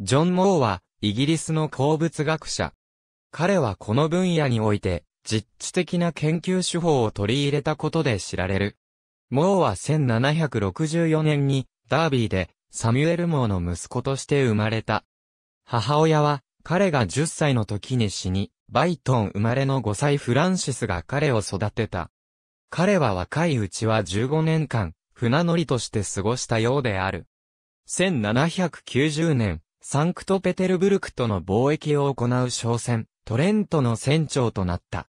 ジョン・モーは、イギリスの鉱物学者。彼はこの分野において、実地的な研究手法を取り入れたことで知られる。モーは1764年に、ダービーで、サミュエル・モーの息子として生まれた。母親は、彼が10歳の時に死に、バイトン生まれの5歳フランシスが彼を育てた。彼は若いうちは15年間、船乗りとして過ごしたようである。1790年、サンクトペテルブルクとの貿易を行う商船、トレントの船長となった。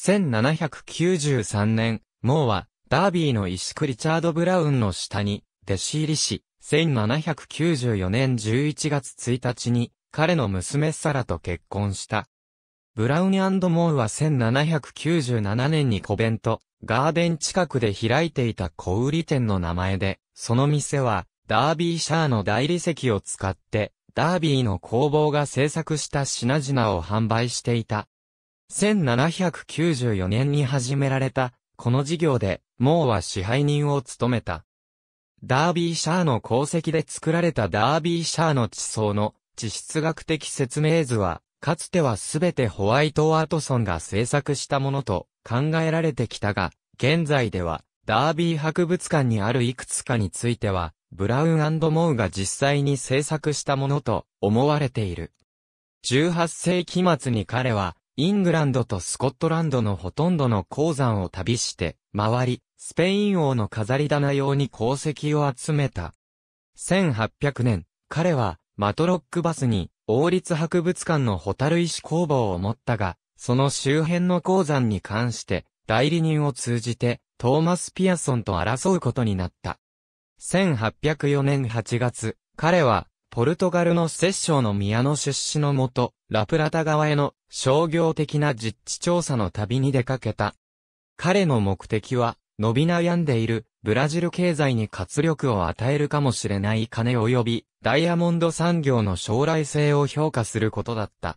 1793年、モーは、ダービーの石工リチャード・ブラウンの下に、弟子入りし、1794年11月1日に、彼の娘サラと結婚した。ブラウンモーは1797年にコベント、ガーデン近くで開いていた小売店の名前で、その店は、ダービーシャーの大理石を使って、ダービーの工房が制作した品々を販売していた。1794年に始められた、この事業で、モーは支配人を務めた。ダービーシャーの功績で作られたダービーシャーの地層の地質学的説明図は、かつてはすべてホワイト・ワトソンが制作したものと考えられてきたが、現在ではダービー博物館にあるいくつかについては、ブラウンモウが実際に制作したものと思われている。18世紀末に彼は、イングランドとスコットランドのほとんどの鉱山を旅して、回り、スペイン王の飾り棚用に功績を集めた。1800年、彼は、マトロックバスに、王立博物館のホタル石工房を持ったが、その周辺の鉱山に関して、代理人を通じて、トーマス・ピアソンと争うことになった。1804年8月、彼は、ポルトガルの摂政の宮の出資のもと、ラプラタ側への商業的な実地調査の旅に出かけた。彼の目的は、伸び悩んでいるブラジル経済に活力を与えるかもしれない金及びダイヤモンド産業の将来性を評価することだった。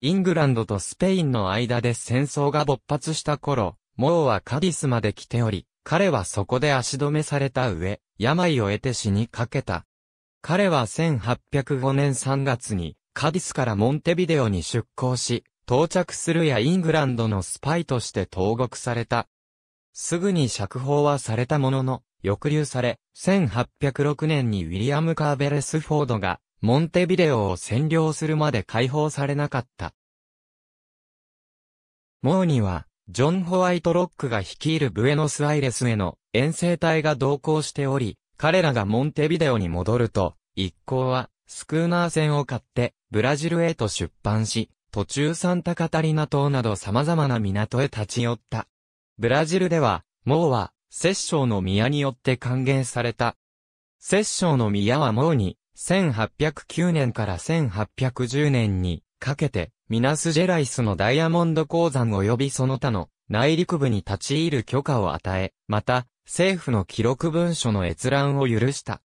イングランドとスペインの間で戦争が勃発した頃、モーはカディスまで来ており、彼はそこで足止めされた上、病を得て死にかけた。彼は1805年3月に、カディスからモンテビデオに出港し、到着するやイングランドのスパイとして投獄された。すぐに釈放はされたものの、抑留され、1806年にウィリアム・カーベレスフォードが、モンテビデオを占領するまで解放されなかった。モーには、ジョン・ホワイト・ロックが率いるブエノスアイレスへの遠征隊が同行しており、彼らがモンテビデオに戻ると、一行はスクーナー船を買ってブラジルへと出版し、途中サンタカタリナ島など様々な港へ立ち寄った。ブラジルでは、モーは、摂政の宮によって還元された。摂政の宮はモーに、1809年から1810年にかけて、ミナスジェライスのダイヤモンド鉱山及びその他の内陸部に立ち入る許可を与え、また、政府の記録文書の閲覧を許した。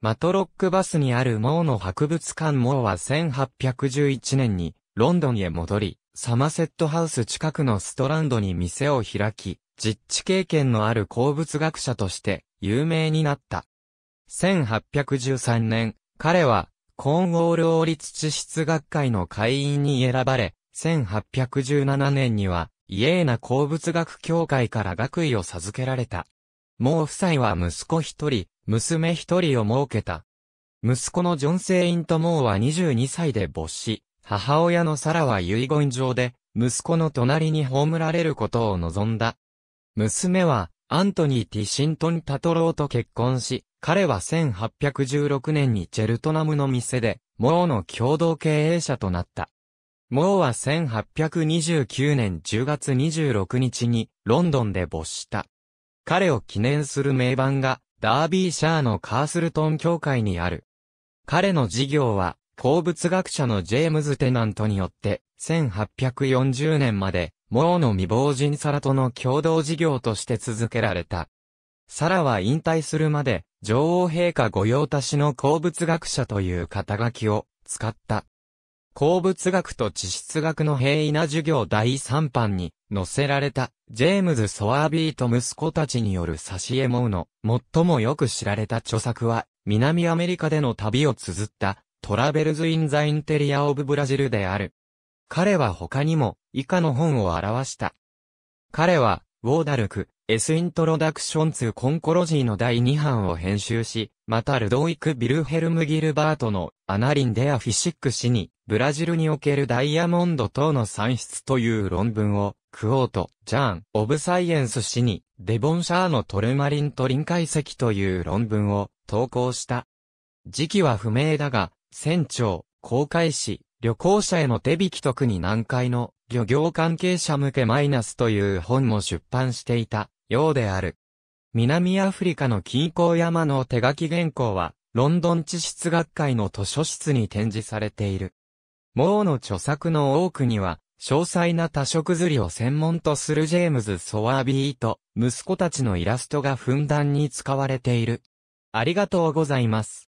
マトロックバスにあるモーの博物館モーは1811年にロンドンへ戻り、サマセットハウス近くのストランドに店を開き、実地経験のある鉱物学者として有名になった。1813年、彼はコーンウォール王立地質学会の会員に選ばれ、1817年には、イエーナ鉱物学協会から学位を授けられた。もう夫妻は息子一人、娘一人を設けた。息子のジョン・セイント・モーは22歳で没死、母親のサラは遺言状で、息子の隣に葬られることを望んだ。娘は、アントニー・ティシントン・タトローと結婚し、彼は1816年にチェルトナムの店で、モーの共同経営者となった。モーは1829年10月26日にロンドンで没した。彼を記念する名盤がダービーシャーのカースルトン教会にある。彼の事業は鉱物学者のジェームズ・テナントによって1840年までモーの未亡人サラとの共同事業として続けられた。サラは引退するまで女王陛下御用達の鉱物学者という肩書きを使った。鉱物学と地質学の平易な授業第3版に載せられたジェームズ・ソワービーと息子たちによる挿絵網の最もよく知られた著作は南アメリカでの旅を綴ったトラベルズ・イン・ザ・インテリア・オブ・ブラジルである。彼は他にも以下の本を表した。彼はウォーダルク、S イントロダクションーコンコロジーの第2版を編集し、またルドーイク・ビルヘルム・ギルバートのアナリン・デア・フィシック氏に、ブラジルにおけるダイヤモンド等の産出という論文を、クオート・ジャーン・オブ・サイエンス氏に、デボンシャーのトルマリントリン解析という論文を投稿した。時期は不明だが、船長、航海士、旅行者への手引き特に南海の漁業関係者向けマイナスという本も出版していた。ようである。南アフリカの近郊山の手書き原稿は、ロンドン地質学会の図書室に展示されている。モーの著作の多くには、詳細な多色釣りを専門とするジェームズ・ソワービーと、息子たちのイラストがふんだんに使われている。ありがとうございます。